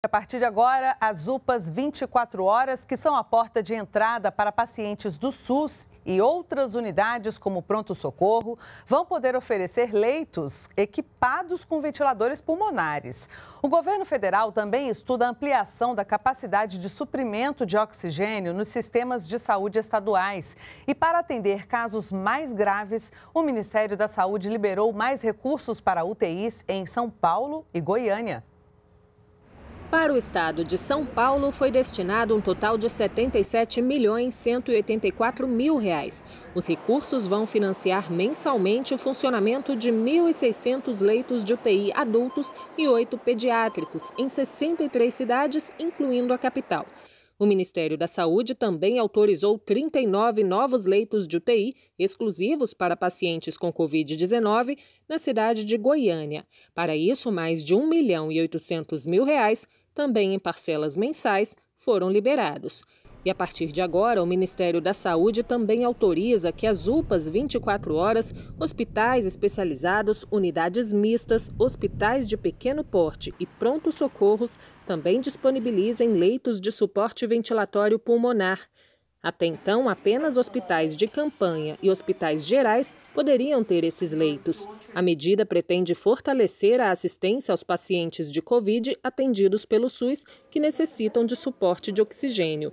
A partir de agora, as UPAs 24 horas, que são a porta de entrada para pacientes do SUS e outras unidades como pronto-socorro, vão poder oferecer leitos equipados com ventiladores pulmonares. O governo federal também estuda a ampliação da capacidade de suprimento de oxigênio nos sistemas de saúde estaduais. E para atender casos mais graves, o Ministério da Saúde liberou mais recursos para UTIs em São Paulo e Goiânia. Para o estado de São Paulo foi destinado um total de 77 milhões 184 mil reais. Os recursos vão financiar mensalmente o funcionamento de 1.600 leitos de UTI adultos e 8 pediátricos em 63 cidades, incluindo a capital. O Ministério da Saúde também autorizou 39 novos leitos de UTI exclusivos para pacientes com Covid-19 na cidade de Goiânia. Para isso, mais de 1 milhão e 800 mil reais, também em parcelas mensais, foram liberados. E a partir de agora, o Ministério da Saúde também autoriza que as UPAs 24 horas, hospitais especializados, unidades mistas, hospitais de pequeno porte e pronto socorros também disponibilizem leitos de suporte ventilatório pulmonar. Até então, apenas hospitais de campanha e hospitais gerais poderiam ter esses leitos. A medida pretende fortalecer a assistência aos pacientes de Covid atendidos pelo SUS que necessitam de suporte de oxigênio.